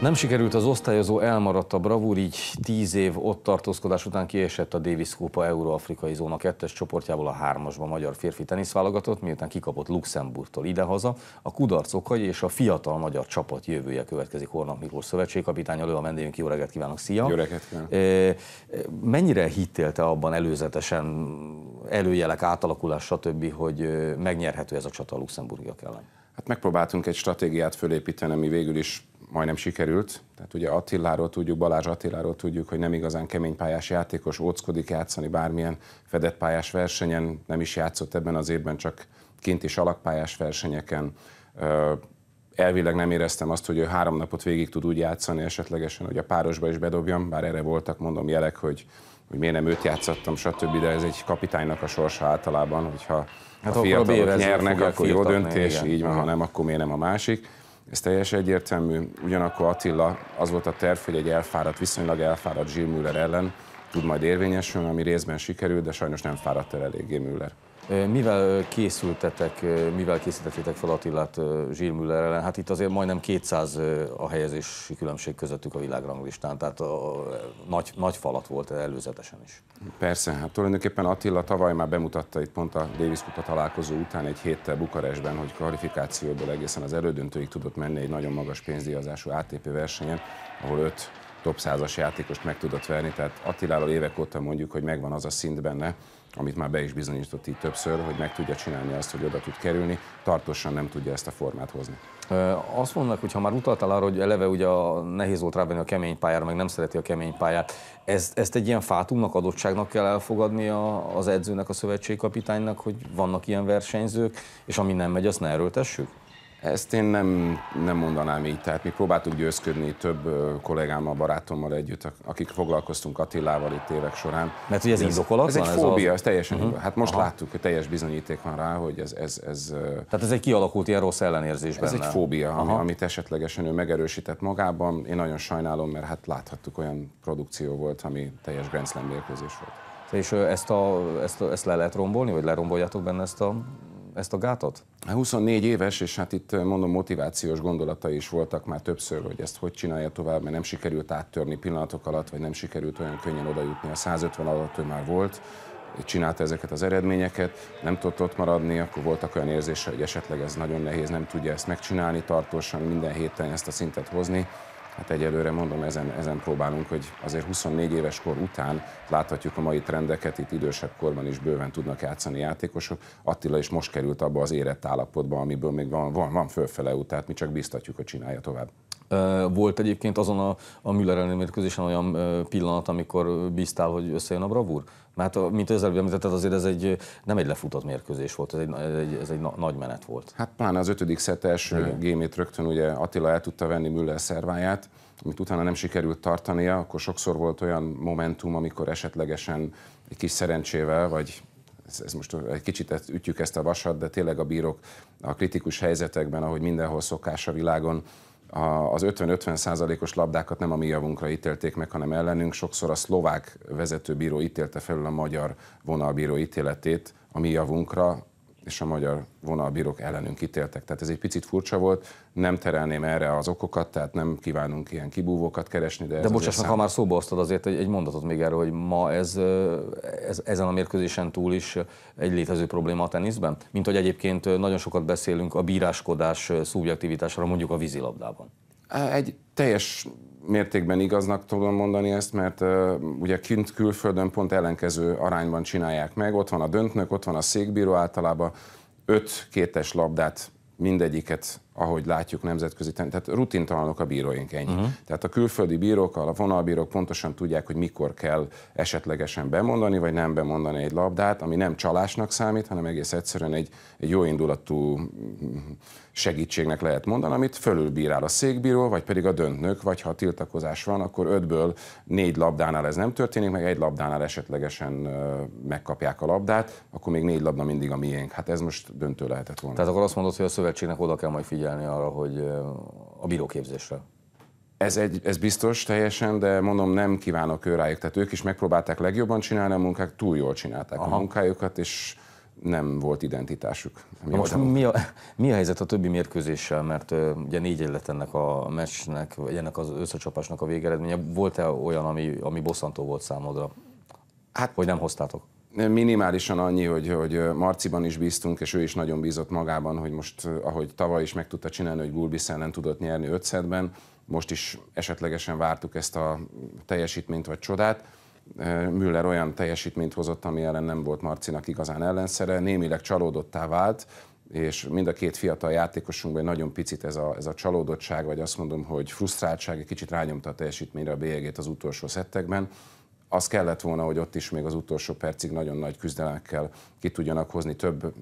Nem sikerült az osztályozó, elmaradt a bravúr, így tíz év ott tartózkodás után kiesett a Davis Kupa Euróafrikai Zóna 2-es csoportjából a hármasba magyar férfi teniszválogatott, miután kikapott Luxemburgtól idehaza. A kudarc okai és a fiatal magyar csapat jövője következik Hornak Miklós szövetségkapitány elő a vendégünk. Jó reggelt kívánok, szia! Jó reggelt kívánok. Mennyire hittél te abban előzetesen előjelek, átalakulás, stb., hogy megnyerhető ez a csata a luxemburgiak ellen? Hát megpróbáltunk egy stratégiát fölépíteni, ami végül is majdnem sikerült. Tehát ugye Attiláról tudjuk, Balázs Attiláról tudjuk, hogy nem igazán kemény pályás játékos, óckodik játszani bármilyen fedett pályás versenyen, nem is játszott ebben az évben, csak kint is alakpályás versenyeken. Elvileg nem éreztem azt, hogy ő három napot végig tud úgy játszani esetlegesen, hogy a párosba is bedobjam, bár erre voltak, mondom, jelek, hogy, hogy miért nem őt játszottam, stb. De ez egy kapitánynak a sorsa általában, hogyha hát a fiatalok nyernek, akkor jó döntés, igen. így van, ha nem, akkor miért nem a másik. Ez teljesen egyértelmű. Ugyanakkor Attila az volt a terv, hogy egy elfáradt, viszonylag elfáradt Gilles Müller ellen tud majd érvényesülni, ami részben sikerült, de sajnos nem fáradt el eléggé Müller. Mivel készültetek, mivel készítettétek fel Attilát Zsírmüller ellen? Hát itt azért majdnem 200 a helyezési különbség közöttük a világranglistán, tehát a, nagy, nagy falat volt előzetesen is. Persze, hát tulajdonképpen Attila tavaly már bemutatta itt pont a Davis Kupa találkozó után egy héttel Bukarestben, hogy kvalifikációból egészen az elődöntőig tudott menni egy nagyon magas pénzdíjazású ATP versenyen, ahol öt top 100 játékost meg tudott verni, tehát Attilával évek óta mondjuk, hogy megvan az a szint benne, amit már be is bizonyított így többször, hogy meg tudja csinálni azt, hogy oda tud kerülni, tartósan nem tudja ezt a formát hozni. Azt mondanak, hogy ha már utaltál arra, hogy eleve ugye a nehéz volt rávenni a kemény pályára, meg nem szereti a kemény pályát, ezt, ezt egy ilyen fátumnak, adottságnak kell elfogadni a, az edzőnek, a szövetségkapitánynak, hogy vannak ilyen versenyzők, és ami nem megy, azt ne erőltessük? Ezt én nem, nem mondanám így. Tehát mi próbáltuk győzködni több kollégámmal, barátommal együtt, akik foglalkoztunk Attilával itt évek során. Mert ugye ez, ez indokolatlan? Ez egy fóbia, ez, az... ez teljesen uh-huh. Hát most Aha. láttuk, hogy teljes bizonyíték van rá, hogy ez... ez, ez Tehát ez egy kialakult ilyen rossz ellenérzés benne. Ez egy fóbia, Aha. ami, amit esetlegesen ő megerősített magában. Én nagyon sajnálom, mert hát láthattuk, olyan produkció volt, ami teljes Grand Slam mérkőzés volt. És ezt, a, ezt, ezt le lehet rombolni, vagy leromboljátok benne ezt a ezt a gátot? 24 hát éves, és hát itt eh, mondom motivációs gondolatai is voltak már többször, hogy ezt hogy csinálja tovább, mert nem sikerült áttörni pillanatok alatt, vagy nem sikerült olyan könnyen odajutni. A 150 alatt ő már volt, csinálta ezeket az eredményeket, nem tudott ott maradni, akkor voltak olyan érzése, hogy esetleg ez nagyon nehéz, nem tudja ezt megcsinálni tartósan, minden héten ezt a szintet hozni hát egyelőre mondom, ezen, ezen próbálunk, hogy azért 24 éves kor után láthatjuk a mai trendeket, itt idősebb korban is bőven tudnak játszani játékosok. Attila is most került abba az érett állapotba, amiből még van, van, van fölfele út, tehát mi csak biztatjuk, hogy csinálja tovább. Volt egyébként azon a, a Müller elleni mérkőzésen olyan pillanat, amikor bíztál, hogy összejön a bravúr? Mert mint az előbb említetted, azért ez egy, nem egy lefutott mérkőzés volt, ez egy, ez egy, ez egy na, nagy menet volt. Hát pláne az ötödik szett első gémét rögtön ugye Attila el tudta venni Müller szerváját, amit utána nem sikerült tartania, akkor sokszor volt olyan momentum, amikor esetlegesen egy kis szerencsével, vagy ez, ez most egy kicsit ütjük ezt a vasat, de tényleg a bírok a kritikus helyzetekben, ahogy mindenhol szokás a világon, az 50-50 százalékos labdákat nem a mi javunkra ítélték meg, hanem ellenünk. Sokszor a szlovák vezetőbíró ítélte felül a magyar vonalbíró ítéletét a mi javunkra, és a magyar vonalbírók ellenünk ítéltek. Tehát ez egy picit furcsa volt, nem terelném erre az okokat, tehát nem kívánunk ilyen kibúvókat keresni. De, de bocsáss szám... ha már szóba hoztad azért egy, egy mondatot még erről, hogy ma ez, ez, ezen a mérkőzésen túl is egy létező probléma a teniszben, mint hogy egyébként nagyon sokat beszélünk a bíráskodás szubjektivitásra mondjuk a vízilabdában. Egy teljes mértékben igaznak tudom mondani ezt, mert uh, ugye kint külföldön pont ellenkező arányban csinálják meg. Ott van a döntnök, ott van a székbíró általában öt kétes labdát mindegyiket ahogy látjuk nemzetközi, tehát rutintalanok a bíróink ennyi. Uh-huh. Tehát a külföldi bírók, a vonalbírók pontosan tudják, hogy mikor kell esetlegesen bemondani, vagy nem bemondani egy labdát, ami nem csalásnak számít, hanem egész egyszerűen egy, egy jó indulatú segítségnek lehet mondani, amit fölülbírál a székbíró, vagy pedig a döntnök, vagy ha tiltakozás van, akkor ötből négy labdánál ez nem történik, meg egy labdánál esetlegesen megkapják a labdát, akkor még négy labda mindig a miénk. Hát ez most döntő lehetett volna. Tehát akkor azt mondod, hogy a szövetségnek oda kell majd figyelni figyelni arra, hogy a bíróképzésre. Ez, egy, ez biztos teljesen, de mondom, nem kívánok ő rájuk. Tehát ők is megpróbálták legjobban csinálni a munkák, túl jól csinálták Aha. a munkájukat, és nem volt identitásuk. Mi most mi a, mi a helyzet a többi mérkőzéssel, mert uh, ugye négy élet ennek a meccsnek, vagy ennek az összecsapásnak a végeredménye. Volt-e olyan, ami, ami bosszantó volt számodra? Hát, hogy nem hoztátok? Minimálisan annyi, hogy, hogy Marciban is bíztunk, és ő is nagyon bízott magában, hogy most, ahogy tavaly is meg tudta csinálni, hogy Gulbis ellen tudott nyerni ötszedben, most is esetlegesen vártuk ezt a teljesítményt vagy csodát. Müller olyan teljesítményt hozott, ami ellen nem volt Marcinak igazán ellenszere, némileg csalódottá vált, és mind a két fiatal játékosunkban nagyon picit ez a, ez a csalódottság, vagy azt mondom, hogy frusztráltság egy kicsit rányomta a teljesítményre a bélyegét az utolsó szettekben, az kellett volna, hogy ott is még az utolsó percig nagyon nagy küzdelemekkel ki tudjanak hozni több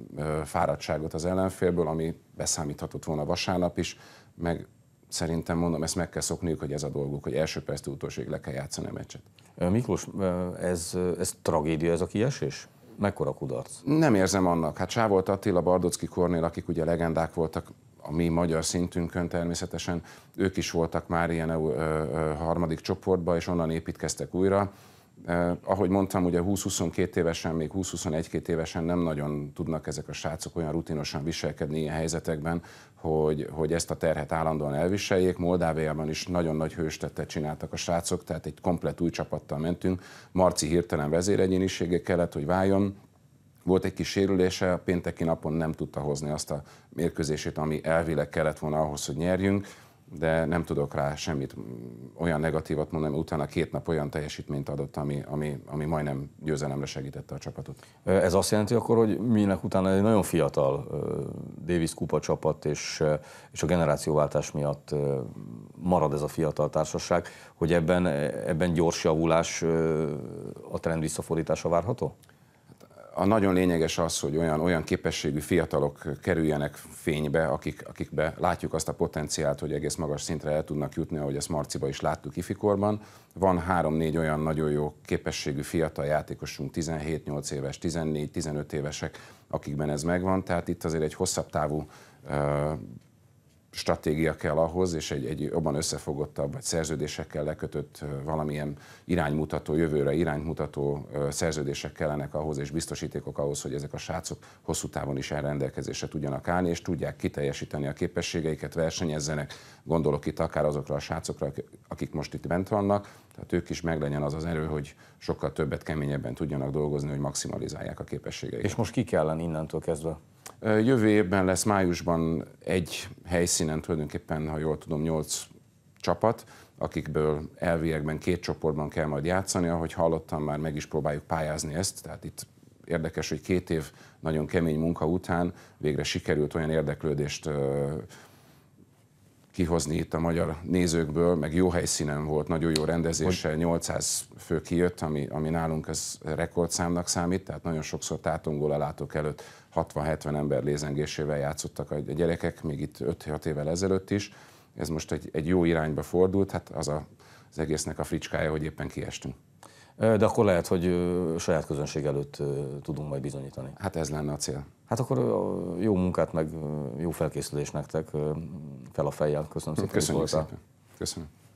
fáradtságot az ellenfélből, ami beszámíthatott volna vasárnap is, meg szerintem mondom, ezt meg kell szokniuk, hogy ez a dolguk, hogy első perctől utolsóig le kell játszani a meccset. Miklós, ez, ez tragédia, ez a kiesés? Mekkora kudarc? Nem érzem annak. Hát Sávolt Attila, Bardocki Kornél, akik ugye legendák voltak, a mi magyar szintünkön természetesen, ők is voltak már ilyen ö, ö, harmadik csoportban, és onnan építkeztek újra. Eh, ahogy mondtam, ugye 20-22 évesen, még 20 21 22 évesen nem nagyon tudnak ezek a srácok olyan rutinosan viselkedni ilyen helyzetekben, hogy, hogy ezt a terhet állandóan elviseljék. Moldáviában is nagyon nagy hőstettet csináltak a srácok, tehát egy komplet új csapattal mentünk. Marci hirtelen vezéregyénisége kellett, hogy váljon, volt egy kis sérülése, a pénteki napon nem tudta hozni azt a mérkőzését, ami elvileg kellett volna ahhoz, hogy nyerjünk de nem tudok rá semmit olyan negatívat mondani, mert utána két nap olyan teljesítményt adott, ami, ami, ami majdnem győzelemre segítette a csapatot. Ez azt jelenti akkor, hogy minek utána egy nagyon fiatal Davis kupa csapat és, és a generációváltás miatt marad ez a fiatal társaság, hogy ebben, ebben gyors javulás, a trend visszafordítása várható? a nagyon lényeges az, hogy olyan, olyan képességű fiatalok kerüljenek fénybe, akik, akikbe látjuk azt a potenciált, hogy egész magas szintre el tudnak jutni, ahogy ezt Marciba is láttuk Ifikorban. Van három-négy olyan nagyon jó képességű fiatal játékosunk, 17-8 éves, 14-15 évesek, akikben ez megvan, tehát itt azért egy hosszabb távú stratégia kell ahhoz, és egy, egy jobban összefogottabb, vagy szerződésekkel lekötött valamilyen iránymutató, jövőre iránymutató szerződések kellenek ahhoz, és biztosítékok ahhoz, hogy ezek a srácok hosszú távon is elrendelkezésre tudjanak állni, és tudják kiteljesíteni a képességeiket, versenyezzenek, gondolok itt akár azokra a srácokra, akik most itt bent vannak, tehát ők is meglegyen az az erő, hogy sokkal többet, keményebben tudjanak dolgozni, hogy maximalizálják a képességeiket. És most ki kellene innentől kezdve? Jövő évben lesz májusban egy helyszínen tulajdonképpen, ha jól tudom, nyolc csapat, akikből elviekben két csoportban kell majd játszani, ahogy hallottam, már meg is próbáljuk pályázni ezt, tehát itt érdekes, hogy két év nagyon kemény munka után végre sikerült olyan érdeklődést kihozni itt a magyar nézőkből, meg jó helyszínen volt, nagyon jó rendezéssel, 800 fő kijött, ami, ami nálunk ez rekordszámnak számít, tehát nagyon sokszor tátongó látók előtt 60-70 ember lézengésével játszottak a gyerekek, még itt 5-6 évvel ezelőtt is. Ez most egy, egy jó irányba fordult, hát az a, az egésznek a fricskája, hogy éppen kiestünk. De akkor lehet, hogy saját közönség előtt tudunk majd bizonyítani. Hát ez lenne a cél. Hát akkor jó munkát, meg jó felkészülés nektek fel a fejjel. Köszönöm szépen. Köszönjük szépen. Köszönöm.